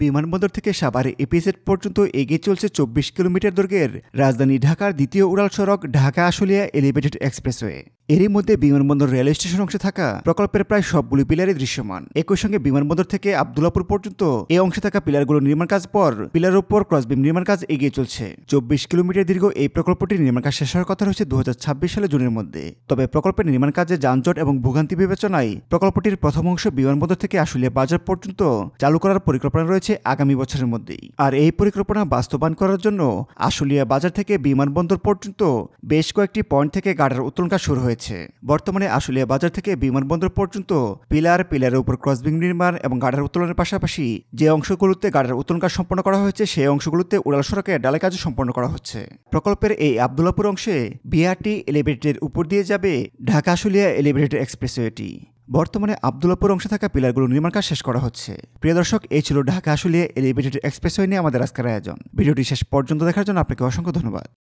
বিমানবন্দর থেকে সাভার এপিজেড পর্যন্ত এগিয়ে চলছে চব্বিশ কিলোমিটার দৈর্ঘ্যের রাজধানী ঢাকার দ্বিতীয় উড়াল সড়ক ঢাকা আশুলিয়া এলিভেটেড এক্সপ্রেসওয়ে এরই মধ্যে বিমানবন্দর রেল স্টেশন অংশে থাকা প্রকল্পের প্রায় সবগুলি পিলারই দৃশ্যমান একই সঙ্গে বিমানবন্দর থেকে আবদুল্লাপুর পর্যন্ত এই অংশে থাকা পিলারগুলো নির্মাণ কাজ পর পিলার উপর ক্রসবিম নির্মাণ কাজ এগিয়ে চলছে চব্বিশ কিলোমিটার দীর্ঘ এই প্রকল্পটি নির্মাণ কাজ শেষ হওয়ার কথা রয়েছে দু সালে জুনের মধ্যে তবে প্রকল্পের নির্মাণ কাজে যানজট এবং ভোগান্তি বিবেচনায় প্রকল্পটির প্রথম অংশ বিমানবন্দর থেকে আশুলিয়া বাজার পর্যন্ত চালু করার পরিকল্পনা রয়েছে আগামী বছরের মধ্যেই আর এই পরিকল্পনা বাস্তবায়ন করার জন্য আশুলিয়া বাজার থেকে বিমানবন্দর পর্যন্ত বেশ কয়েকটি পয়েন্ট থেকে গাড়ার উত্তোলন কাজ শুরু হয়েছে হয়েছে বর্তমানে আশুলিয়া বাজার থেকে বিমানবন্দর পর্যন্ত পিলার পিলারের উপর ক্রসবিং নির্মাণ এবং গাডার উত্তোলনের পাশাপাশি যে অংশগুলোতে গাডার উত্তোলন কাজ সম্পন্ন করা হয়েছে সেই অংশগুলোতে উড়াল সড়কে ডালে কাজ সম্পন্ন করা হচ্ছে প্রকল্পের এই আবদুল্লাপুর অংশে বিআরটি এলিভেটেডের উপর দিয়ে যাবে ঢাকা আশুলিয়া এলিভেটেড এক্সপ্রেসওয়েটি বর্তমানে আবদুল্লাপুর অংশে থাকা পিলারগুলো নির্মাণ কাজ শেষ করা হচ্ছে প্রিয় দর্শক এই ছিল ঢাকা আসলে এলিভেটেড এক্সপ্রেসওয়ে নিয়ে আমাদের আজকের আয়োজন ভিডিওটি শেষ পর্যন্ত দেখার জন্য আপনাকে অসংখ্য ধন্যবাদ